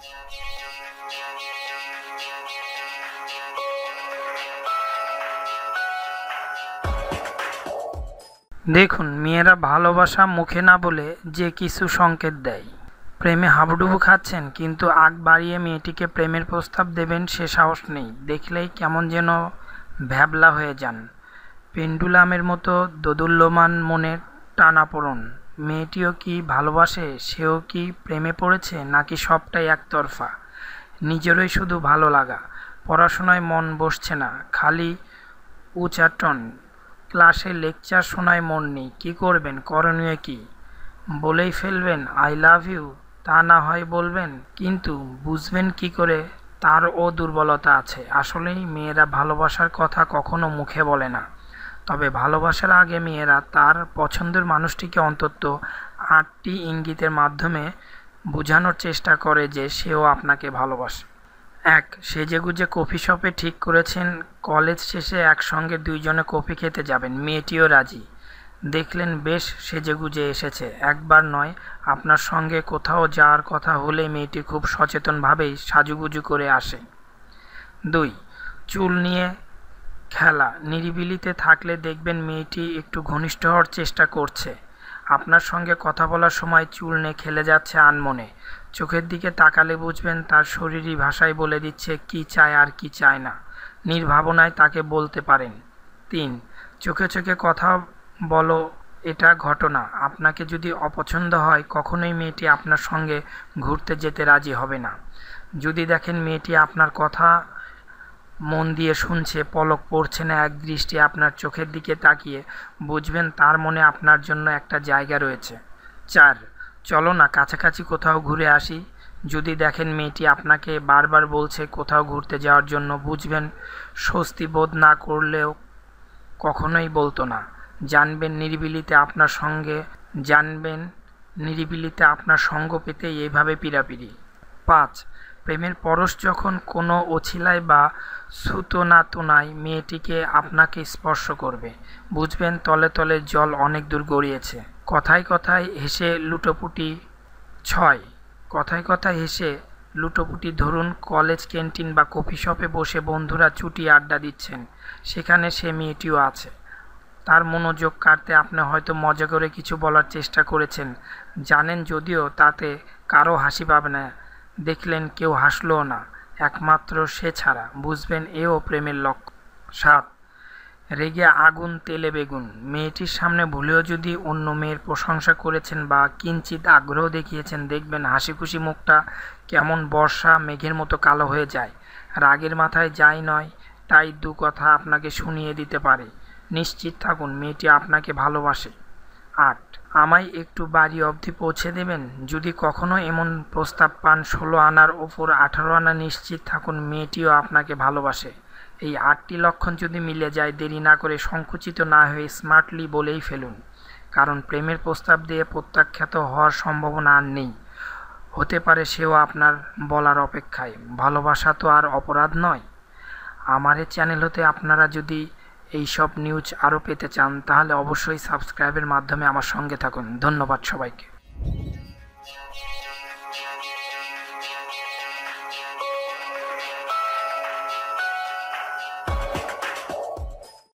দেখুন মেয়েরা ভালোবাসা মুখে না বলে যে কিছু সংকেত দেয় প্রেমে হাবুডুবু খাচ্ছেন কিন্তু আগ বাড়িয়ে মেয়েটিকে প্রেমের প্রস্তাব দেবেন সে সাহস নেই দেখলেই কেমন যেন ভ্যাবলা হয়ে যান পেন্ডুলামের মতো দোদুল্যমান মনের টানাপোড়ন মেয়েটিও কি ভালোবাসে সেও কি প্রেমে পড়েছে নাকি সবটাই একতরফা নিজেরই শুধু ভালো লাগা পড়াশোনায় মন বসছে না খালি উচাটন ক্লাসে লেকচার শোনায় মন নেই কী করবেন করণীয় কি বলেই ফেলবেন আই লাভ ইউ তা না হয় বলবেন কিন্তু বুঝবেন কি করে তারও দুর্বলতা আছে আসলেই মেয়েরা ভালোবাসার কথা কখনো মুখে বলে না তবে ভালোবাসার আগে মেয়েরা তার পছন্দের মানুষটিকে অন্তত আটটি ইঙ্গিতের মাধ্যমে বোঝানোর চেষ্টা করে যে সেও আপনাকে ভালোবাসে এক সেজেগুজে কফি শপে ঠিক করেছেন কলেজ শেষে একসঙ্গে দুইজনে কফি খেতে যাবেন মেয়েটিও রাজি দেখলেন বেশ সেজেগুজে এসেছে একবার নয় আপনার সঙ্গে কোথাও যাওয়ার কথা হলে মেয়েটি খুব সচেতনভাবেই সাজুগুজু করে আসে দুই চুল নিয়ে খেলা নিরিবিলিতে থাকলে দেখবেন মেয়েটি একটু ঘনিষ্ঠ হওয়ার চেষ্টা করছে আপনার সঙ্গে কথা বলার সময় চুল নে খেলে যাচ্ছে আনমনে চোখের দিকে তাকালে বুঝবেন তার শরীরী ভাষায় বলে দিচ্ছে কি চায় আর কি চায় না নির্ভাবনায় তাকে বলতে পারেন তিন চোখে চোখে কথা বলো এটা ঘটনা আপনাকে যদি অপছন্দ হয় কখনোই মেয়েটি আপনার সঙ্গে ঘুরতে যেতে রাজি হবে না যদি দেখেন মেয়েটি আপনার কথা মন দিয়ে শুনছে পলক পড়ছে না এক দৃষ্টি আপনার চোখের দিকে তাকিয়ে বুঝবেন তার মনে আপনার জন্য একটা জায়গা রয়েছে চার চলো না কাছাকাছি কোথাও ঘুরে আসি যদি দেখেন মেয়েটি আপনাকে বারবার বলছে কোথাও ঘুরতে যাওয়ার জন্য বুঝবেন স্বস্তি বোধ না করলেও কখনোই বলতো না জানবেন নিরিবিলিতে আপনার সঙ্গে জানবেন নিরিবিলিতে আপনার সঙ্গ পেতে এইভাবে পিড়াপিড়ি পাঁচ প্রেমের পরশ যখন কোনো অছিলায় বা সুতোনাতোনায় মেয়েটিকে আপনাকে স্পর্শ করবে বুঝবেন তলে তলে জল অনেক দূর গড়িয়েছে কথায় কথায় হেসে লুটোপুটি ছয় কথায় কথায় হেসে লুটোপুটি ধরুন কলেজ ক্যান্টিন বা কফি শপে বসে বন্ধুরা চুটি আড্ডা দিচ্ছেন সেখানে সে মেয়েটিও আছে তার মনোযোগ কাটতে আপনি হয়তো মজা করে কিছু বলার চেষ্টা করেছেন জানেন যদিও তাতে কারো হাসি পাবে না দেখলেন কেউ হাসলো না একমাত্র সে ছাড়া বুঝবেন এও প্রেমের লক্ষ্য সাত রেগে আগুন তেলে বেগুন মেয়েটির সামনে ভুলেও যদি অন্য মেয়ের প্রশংসা করেছেন বা কিঞ্চিত আগ্রহ দেখিয়েছেন দেখবেন হাসি খুশি মুখটা কেমন বর্ষা মেঘের মতো কালো হয়ে যায় রাগের মাথায় যাই নয় তাই দু কথা আপনাকে শুনিয়ে দিতে পারে নিশ্চিত থাকুন মেয়েটি আপনাকে ভালোবাসে আট আমায় একটু বাড়ি অবধি পৌঁছে দেবেন যদি কখনো এমন প্রস্তাব পান ষোলো আনার ওপর আঠারো আনা নিশ্চিত থাকুন মেয়েটিও আপনাকে ভালোবাসে এই আটটি লক্ষণ যদি মিলে যায় দেরি না করে সংকুচিত না হয়ে স্মার্টলি বলেই ফেলুন কারণ প্রেমের প্রস্তাব দিয়ে প্রত্যাখ্যাত হওয়ার সম্ভাবনা আর নেই হতে পারে সেও আপনার বলার অপেক্ষায় ভালোবাসা তো আর অপরাধ নয় আমার চ্যানেল হতে আপনারা যদি এই সব নিউজ আরও পেতে চান তাহলে অবশ্যই সাবস্ক্রাইবের মাধ্যমে আমার সঙ্গে থাকুন ধন্যবাদ সবাইকে